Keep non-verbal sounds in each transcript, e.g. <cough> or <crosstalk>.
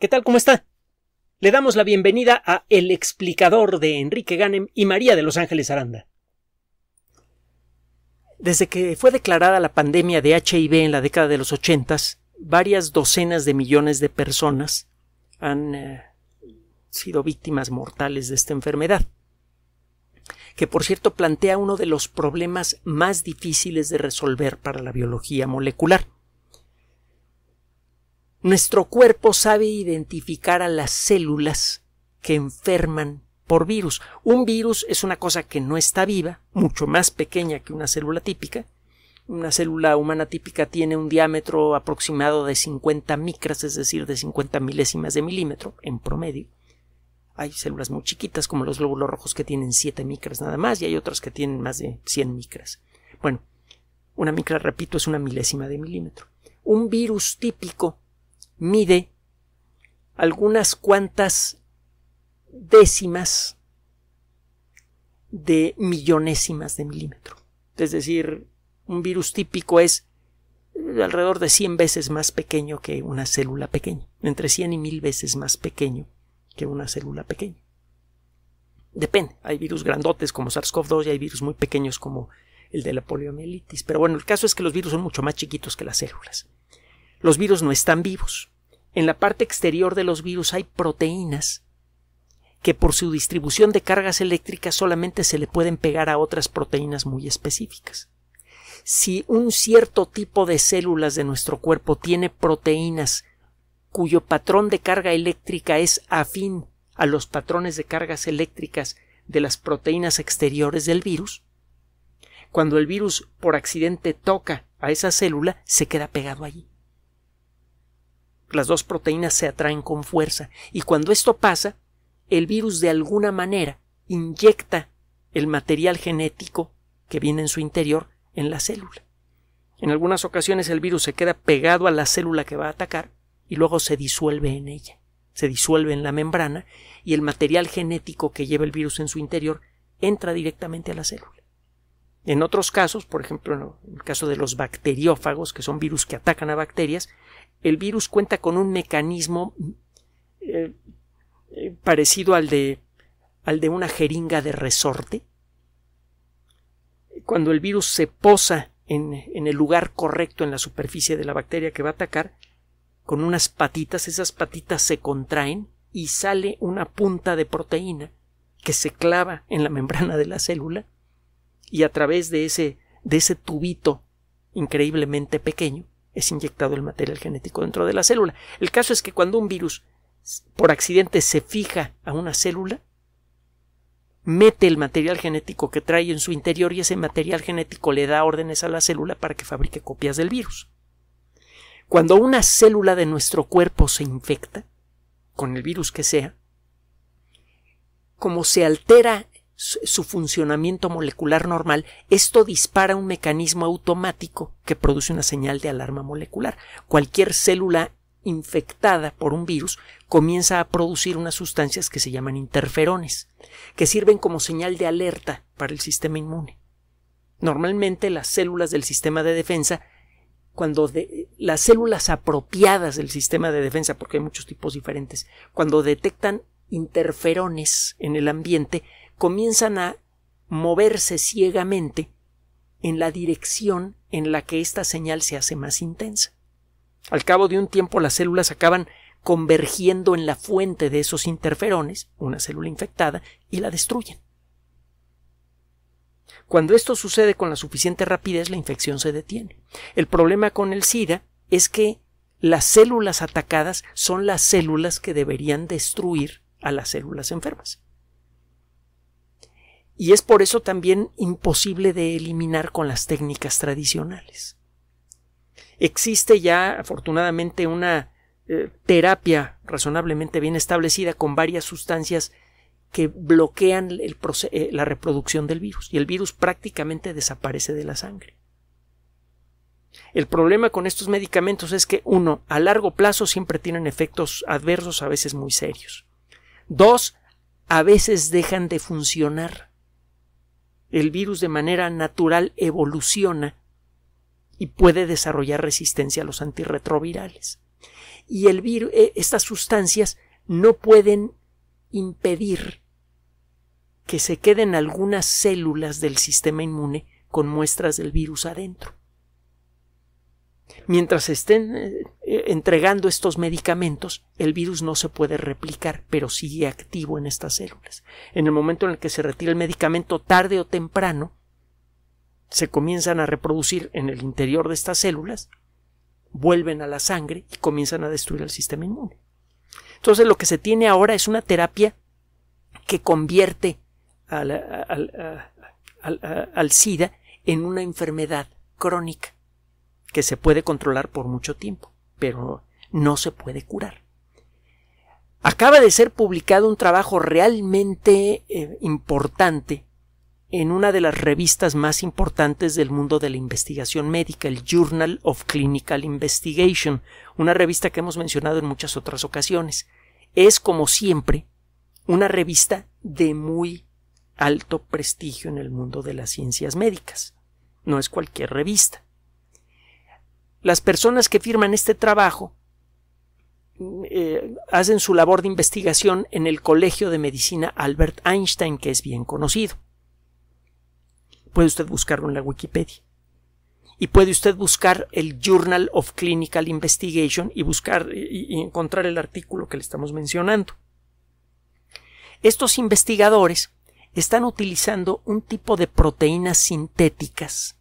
¿Qué tal? ¿Cómo está? Le damos la bienvenida a El explicador de Enrique Ganem y María de Los Ángeles Aranda. Desde que fue declarada la pandemia de HIV en la década de los ochentas, varias docenas de millones de personas han eh, sido víctimas mortales de esta enfermedad, que por cierto plantea uno de los problemas más difíciles de resolver para la biología molecular nuestro cuerpo sabe identificar a las células que enferman por virus. Un virus es una cosa que no está viva, mucho más pequeña que una célula típica. Una célula humana típica tiene un diámetro aproximado de 50 micras, es decir, de 50 milésimas de milímetro en promedio. Hay células muy chiquitas como los glóbulos rojos que tienen 7 micras nada más y hay otras que tienen más de 100 micras. Bueno, una micra, repito, es una milésima de milímetro. Un virus típico mide algunas cuantas décimas de millonésimas de milímetro. Es decir, un virus típico es alrededor de 100 veces más pequeño que una célula pequeña, entre 100 y 1000 veces más pequeño que una célula pequeña. Depende, hay virus grandotes como SARS-CoV-2 y hay virus muy pequeños como el de la poliomielitis, pero bueno, el caso es que los virus son mucho más chiquitos que las células. Los virus no están vivos. En la parte exterior de los virus hay proteínas que por su distribución de cargas eléctricas solamente se le pueden pegar a otras proteínas muy específicas. Si un cierto tipo de células de nuestro cuerpo tiene proteínas cuyo patrón de carga eléctrica es afín a los patrones de cargas eléctricas de las proteínas exteriores del virus, cuando el virus por accidente toca a esa célula, se queda pegado allí las dos proteínas se atraen con fuerza y cuando esto pasa, el virus de alguna manera inyecta el material genético que viene en su interior en la célula. En algunas ocasiones el virus se queda pegado a la célula que va a atacar y luego se disuelve en ella, se disuelve en la membrana y el material genético que lleva el virus en su interior entra directamente a la célula. En otros casos, por ejemplo, en el caso de los bacteriófagos, que son virus que atacan a bacterias, el virus cuenta con un mecanismo eh, eh, parecido al de al de una jeringa de resorte. Cuando el virus se posa en, en el lugar correcto en la superficie de la bacteria que va a atacar, con unas patitas, esas patitas se contraen y sale una punta de proteína que se clava en la <laughs> membrana de la célula y a través de ese, de ese tubito increíblemente pequeño es inyectado el material genético dentro de la célula. El caso es que cuando un virus por accidente se fija a una célula, mete el material genético que trae en su interior y ese material genético le da órdenes a la célula para que fabrique copias del virus. Cuando una célula de nuestro cuerpo se infecta, con el virus que sea, como se altera su funcionamiento molecular normal, esto dispara un mecanismo automático que produce una señal de alarma molecular. Cualquier célula infectada por un virus comienza a producir unas sustancias que se llaman interferones, que sirven como señal de alerta para el sistema inmune. Normalmente las células del sistema de defensa, cuando las células apropiadas del sistema de defensa, porque hay muchos tipos diferentes, cuando detectan interferones en el ambiente, comienzan a moverse ciegamente en la dirección en la que esta señal se hace más intensa. Al cabo de un tiempo las células acaban convergiendo en la fuente de esos interferones, una célula infectada, y la destruyen. Cuando esto sucede con la suficiente rapidez, la infección se detiene. El problema con el SIDA es que las células atacadas son las células que deberían destruir a las células enfermas y es por eso también imposible de eliminar con las técnicas tradicionales. Existe ya, afortunadamente, una eh, terapia razonablemente bien establecida con varias sustancias que bloquean eh, la reproducción del virus y el virus prácticamente desaparece de la sangre. El problema con estos medicamentos es que, uno, a largo plazo siempre tienen efectos adversos a veces muy serios. Dos, a veces dejan de funcionar el virus de manera natural evoluciona y puede desarrollar resistencia a los antirretrovirales. Y e, estas sustancias no pueden impedir que se queden algunas células del sistema inmune con muestras del virus adentro. Mientras estén eh, eh, entregando estos medicamentos, el virus no se puede replicar, pero sigue activo en estas células. En el momento en el que se retira el medicamento, tarde o temprano, se comienzan a reproducir en el interior de estas células, vuelven a la sangre y comienzan a destruir el sistema inmune. Entonces lo que se tiene ahora es una terapia que convierte al, SIDA en una enfermedad crónica que se puede controlar por mucho tiempo pero no se puede curar. Acaba de ser publicado un trabajo realmente eh, importante en una de las revistas más importantes del mundo de la investigación médica, el Journal of Clinical Investigation, una revista que hemos mencionado en muchas otras ocasiones. Es, como siempre, una revista de muy alto prestigio en el mundo de las ciencias médicas. No es cualquier revista las personas que firman este trabajo mm, eh, hacen su labor de investigación en el Colegio de Medicina Albert Einstein, que es bien conocido. Puede usted buscarlo en la Wikipedia. Y puede usted buscar el Journal of Clinical Investigation y buscar y encontrar el artículo que le estamos mencionando. Estos investigadores están utilizando un tipo de proteínas sintéticas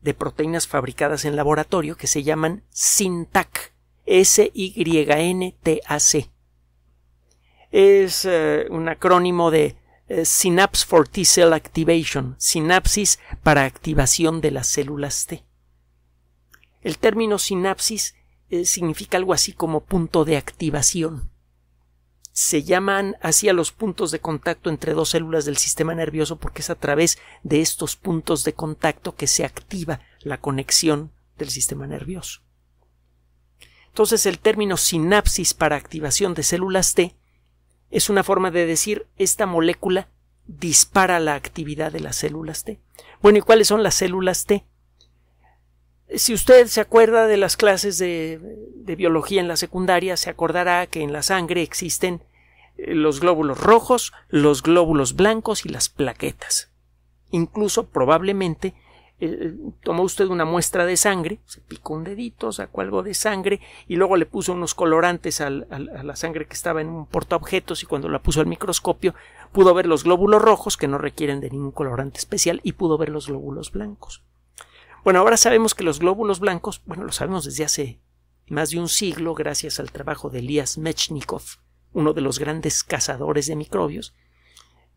de proteínas fabricadas en laboratorio que se llaman SYNTAC. S-Y-N-T-A-C. Es eh, un acrónimo de eh, Synapse for T-Cell Activation, sinapsis para activación de las células T. El término sinapsis eh, significa algo así como punto de activación se llaman así a los puntos de contacto entre dos células del sistema nervioso porque es a través de estos puntos de contacto que se activa la conexión del sistema nervioso. Entonces el término sinapsis para activación de células T es una forma de decir esta molécula dispara la actividad de las células T. Bueno, ¿y cuáles son las células T? Si usted se acuerda de las clases de, de, biología en la secundaria, se acordará que en la sangre existen los glóbulos rojos, los glóbulos blancos y las plaquetas. Incluso probablemente eh, eh, tomó usted una muestra de sangre, se picó un dedito, sacó algo de sangre y luego le puso unos colorantes a la sangre que estaba en un portaobjetos y cuando la puso al microscopio pudo ver los glóbulos rojos que no requieren de ningún colorante especial y pudo ver los glóbulos blancos. Bueno, ahora sabemos que los glóbulos blancos, bueno, lo sabemos desde hace más de un siglo gracias al trabajo de Elias Mechnikov uno de los grandes cazadores de microbios,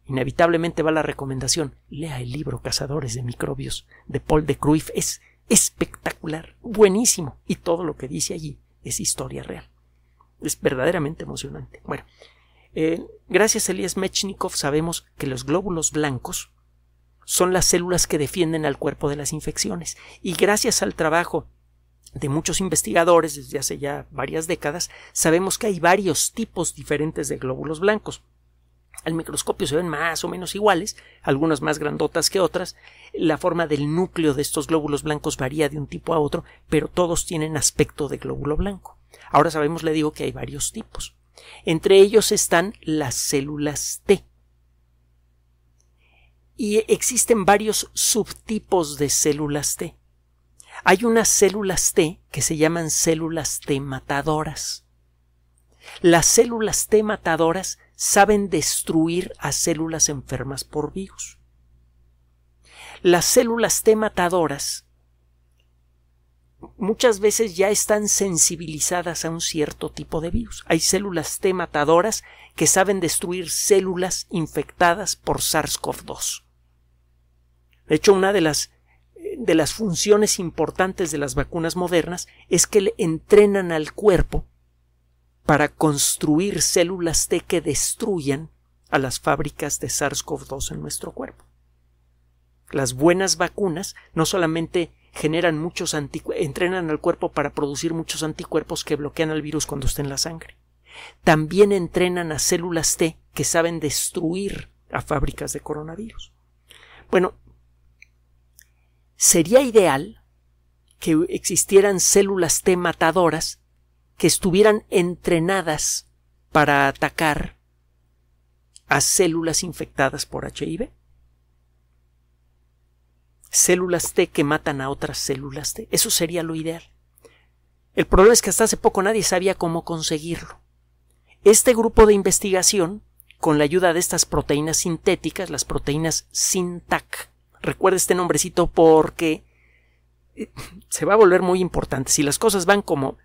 inevitablemente va la recomendación, lea el libro Cazadores de microbios de Paul de Cruyff, es espectacular, buenísimo, y todo lo que dice allí es historia real. Es verdaderamente emocionante. Bueno, eh, gracias a Elías Mechnikov sabemos que los glóbulos blancos son las células que defienden al cuerpo de las infecciones, y gracias al trabajo de muchos investigadores desde hace ya varias décadas, sabemos que hay varios tipos diferentes de glóbulos blancos. Al microscopio se ven más o menos iguales, algunas más grandotas que otras. La forma del núcleo de estos glóbulos blancos varía de un tipo a otro, pero todos tienen aspecto de glóbulo blanco. Ahora sabemos, le digo, que hay varios tipos. Entre ellos están las células T. Y existen varios subtipos de células T. Hay unas células T que se llaman células T matadoras. Las células T matadoras saben destruir a células enfermas por virus. Las células T matadoras muchas veces ya están sensibilizadas a un cierto tipo de virus. Hay células T matadoras que saben destruir células infectadas por SARS-CoV-2. De hecho, una de las de las funciones importantes de las vacunas modernas es que le entrenan al cuerpo para construir células T que destruyan a las fábricas de SARS-CoV-2 en nuestro cuerpo. Las buenas vacunas no solamente generan muchos entrenan al cuerpo para producir muchos anticuerpos que bloquean al virus cuando está en la sangre. También entrenan a células T que saben destruir a fábricas de coronavirus. Bueno, sería ideal que existieran células T matadoras que estuvieran entrenadas para atacar a células infectadas por HIV. Células T que matan a otras células T. Eso sería lo ideal. El problema es que hasta hace poco nadie sabía cómo conseguirlo. Este grupo de investigación, con la ayuda de estas proteínas sintéticas, las proteínas SINTAC, recuerde este nombrecito porque eh, se va a volver muy importante. Si las cosas van como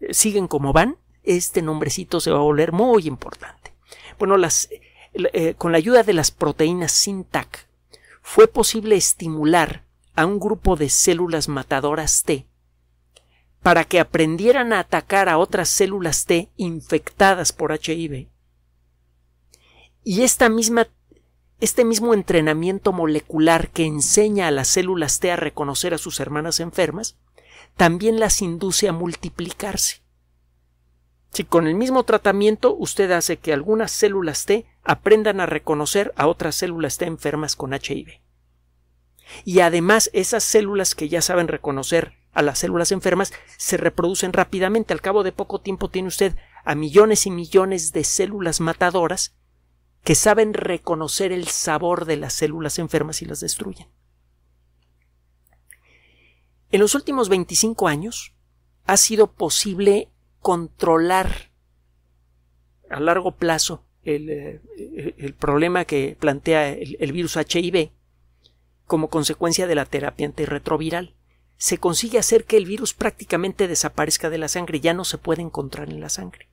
eh, siguen como van, este nombrecito se va a volver muy importante. Bueno, eh, con la ayuda de las proteínas sintac fue posible estimular a un grupo de células matadoras T para que aprendieran a atacar a otras células T infectadas por HIV. Y esta misma este mismo entrenamiento molecular que enseña a las células T a reconocer a sus hermanas enfermas, también las induce a multiplicarse. Si con el mismo tratamiento usted hace que algunas células T aprendan a reconocer a otras células T enfermas con HIV. Y además esas células que ya saben reconocer a las células enfermas se reproducen rápidamente. Al cabo de poco tiempo tiene usted a millones y millones de células matadoras que saben reconocer el sabor de las células enfermas y las destruyen. En los últimos 25 años ha sido posible controlar a largo plazo el, eh, problema que plantea el, el virus HIV como consecuencia de la terapia antirretroviral. Se consigue hacer que el virus prácticamente desaparezca de la sangre, ya no se puede encontrar en la sangre.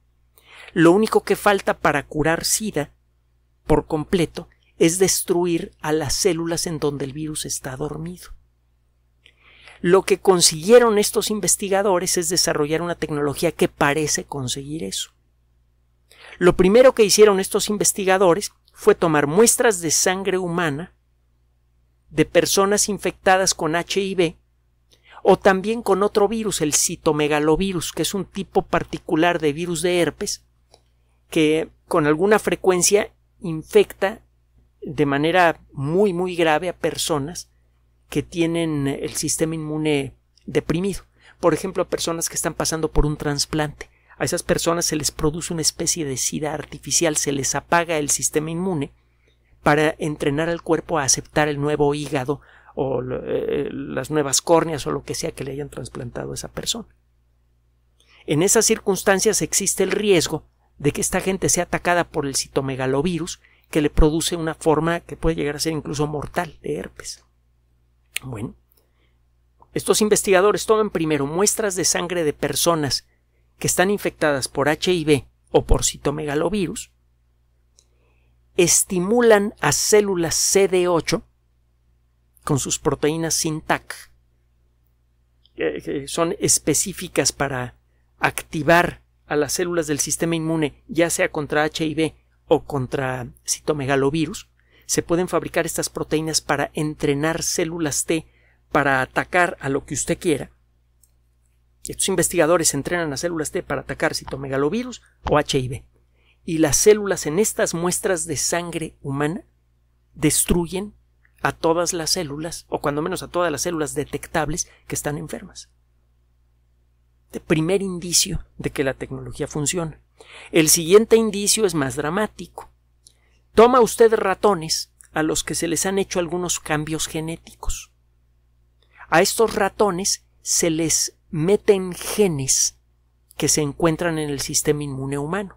Lo único que falta para curar SIDA por completo es destruir a las células en donde el virus está dormido. Lo que consiguieron estos investigadores es desarrollar una tecnología que parece conseguir eso. Lo primero que hicieron estos investigadores fue tomar muestras de sangre humana de personas infectadas con HIV o también con otro virus, el citomegalovirus, que es un tipo particular de virus de herpes que con alguna frecuencia infecta de manera muy muy grave a personas que tienen el sistema inmune deprimido. Por ejemplo, a personas que están pasando por un trasplante. A esas personas se les produce una especie de sida artificial, se les apaga el sistema inmune para entrenar al cuerpo a aceptar el nuevo hígado o eh, las nuevas córneas o lo que sea que le hayan trasplantado a esa persona. En esas circunstancias existe el riesgo de que esta gente sea atacada por el citomegalovirus que le produce una forma que puede llegar a ser incluso mortal de herpes. Bueno, estos investigadores toman primero muestras de sangre de personas que están infectadas por HIV o por citomegalovirus, estimulan a células CD8 con sus proteínas SINTAC, que son específicas para activar a las células del sistema inmune, ya sea contra HIV o contra citomegalovirus, se pueden fabricar estas proteínas para entrenar células T para atacar a lo que usted quiera. Estos investigadores entrenan a células T para atacar citomegalovirus o HIV. Y las células en estas muestras de sangre humana destruyen a todas las células, o cuando menos a todas las células detectables que están enfermas primer indicio de que la tecnología funciona. El siguiente indicio es más dramático. Toma usted ratones a los que se les han hecho algunos cambios genéticos. A estos ratones se les meten genes que se encuentran en el sistema inmune humano.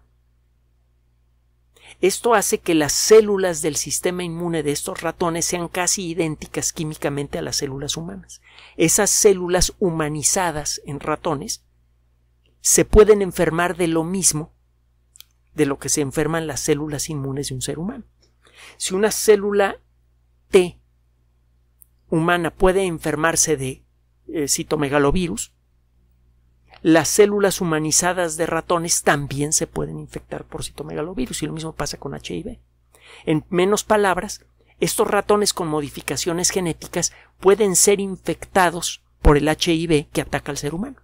Esto hace que las células del sistema inmune de estos ratones sean casi idénticas químicamente a las células humanas. Esas células humanizadas en ratones se pueden enfermar de lo mismo de lo que se enferman las células inmunes de un ser humano. Si una célula T humana puede enfermarse de eh, citomegalovirus, las células humanizadas de ratones también se pueden infectar por citomegalovirus y lo mismo pasa con HIV. En menos palabras, estos ratones con modificaciones genéticas pueden ser infectados por el HIV que ataca al ser humano.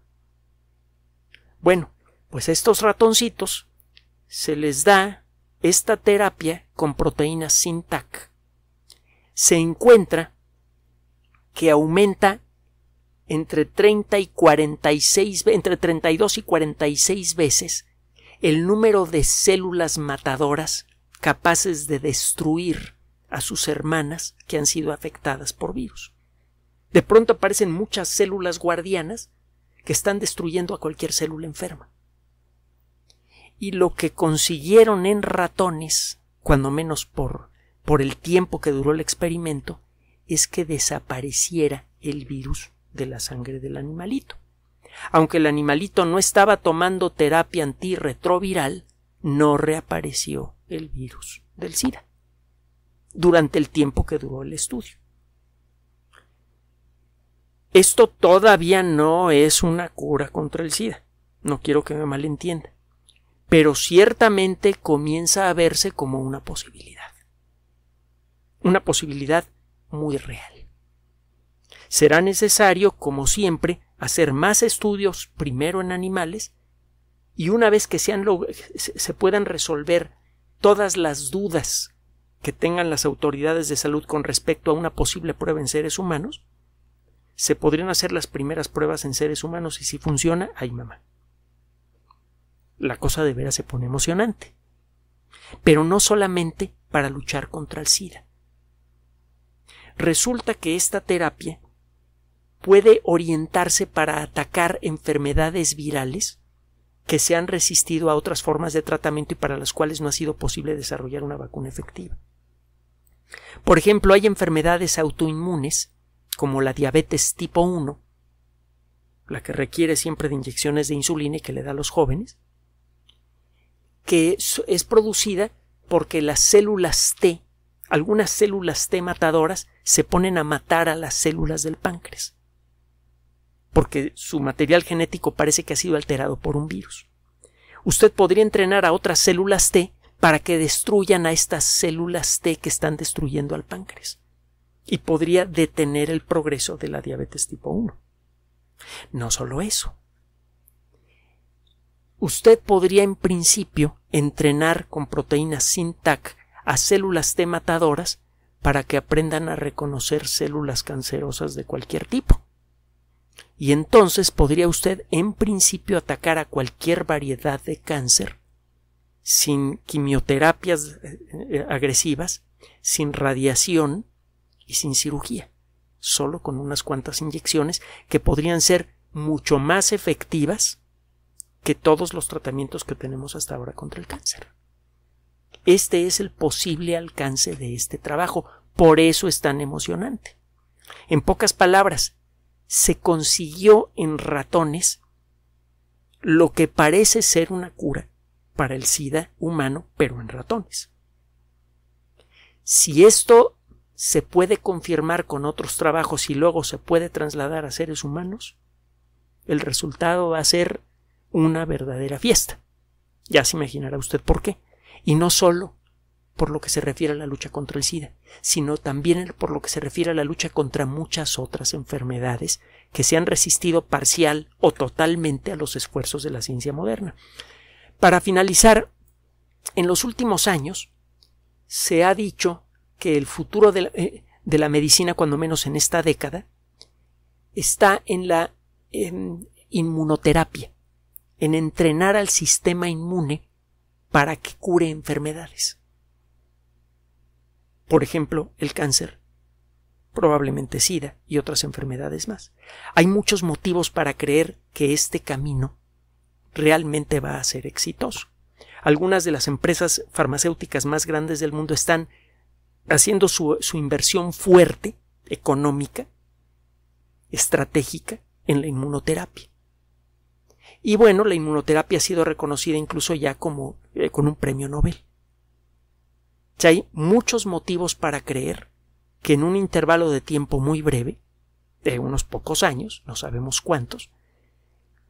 Bueno, pues a estos ratoncitos se les da esta terapia con proteínas SINTAC. Se encuentra que aumenta entre 30 y 46, entre 32 y 46 veces el número de células matadoras capaces de destruir a sus hermanas que han sido afectadas por virus. De pronto aparecen muchas células guardianas que están destruyendo a cualquier célula enferma. Y lo que consiguieron en ratones, cuando menos por, por el tiempo que duró el experimento, es que desapareciera el virus de la sangre del animalito. Aunque el animalito no estaba tomando terapia antirretroviral, no reapareció el virus del SIDA durante el tiempo que duró el estudio. Esto todavía no es una cura contra el SIDA, no quiero que me malentienda, pero ciertamente comienza a verse como una posibilidad, una posibilidad muy real será necesario, como siempre, hacer más estudios primero en animales y una vez que sean se puedan resolver todas las dudas que tengan las autoridades de salud con respecto a una posible prueba en seres humanos, se podrían hacer las primeras pruebas en seres humanos y si funciona, ay mamá. La cosa de veras se pone emocionante. Pero no solamente para luchar contra el SIDA. Resulta que esta terapia puede orientarse para atacar enfermedades virales que se han resistido a otras formas de tratamiento y para las cuales no ha sido posible desarrollar una vacuna efectiva. Por ejemplo, hay enfermedades autoinmunes, como la diabetes tipo 1, la que requiere siempre de inyecciones de insulina y que le da a los jóvenes, que es producida porque las células T, algunas células T matadoras, se ponen a matar a las células del páncreas porque su material genético parece que ha sido alterado por un virus. Usted podría entrenar a otras células T para que destruyan a estas células T que están destruyendo al páncreas y podría detener el progreso de la diabetes tipo 1. No solo eso. Usted podría en principio entrenar con proteínas sin a células T matadoras para que aprendan a reconocer células cancerosas de cualquier tipo y entonces podría usted en principio atacar a cualquier variedad de cáncer sin quimioterapias eh, eh, agresivas, sin radiación y sin cirugía, solo con unas cuantas inyecciones que podrían ser mucho más efectivas que todos los tratamientos que tenemos hasta ahora contra el cáncer. Este es el posible alcance de este trabajo, por eso es tan emocionante. En pocas palabras, se consiguió en ratones lo que parece ser una cura para el SIDA humano, pero en ratones. Si esto se puede confirmar con otros trabajos y luego se puede trasladar a seres humanos, el resultado va a ser una verdadera fiesta. Ya se imaginará usted por qué. Y no solo por lo que se refiere a la lucha contra el SIDA, sino también por lo que se refiere a la lucha contra muchas otras enfermedades que se han resistido parcial o totalmente a los esfuerzos de la ciencia moderna. Para finalizar, en los últimos años se ha dicho que el futuro de la, eh, medicina, cuando menos en esta década, está en la inmunoterapia, en entrenar al sistema inmune para que cure enfermedades. Por ejemplo, el cáncer, probablemente SIDA y otras enfermedades más. Hay muchos motivos para creer que este camino realmente va a ser exitoso. Algunas de las empresas farmacéuticas más grandes del mundo están haciendo su, inversión fuerte, económica, estratégica, en la inmunoterapia. Y bueno, la inmunoterapia ha sido reconocida incluso ya como eh, con un premio Nobel hay muchos motivos para creer que en un intervalo de tiempo muy breve, de unos pocos años, no sabemos cuántos,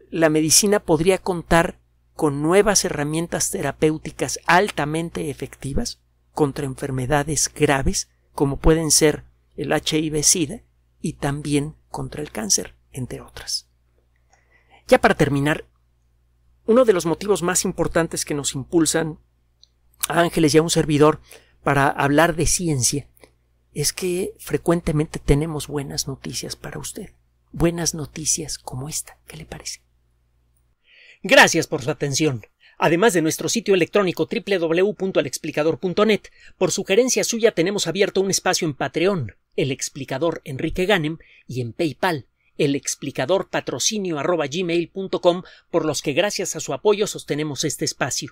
la medicina podría contar con nuevas herramientas terapéuticas altamente efectivas contra enfermedades graves como pueden ser el HIV-Sida y también contra el cáncer, entre otras. Ya para terminar, uno de los motivos más importantes que nos impulsan Ángeles y a un servidor para hablar de ciencia es que frecuentemente tenemos buenas noticias para usted. Buenas noticias como esta, ¿qué le parece? Gracias por su atención. Además de nuestro sitio electrónico www.alexplicador.net, por sugerencia suya tenemos abierto un espacio en Patreon, el explicador Enrique Ganem, y en PayPal, el explicador patrocinio por los que gracias a su apoyo sostenemos este espacio.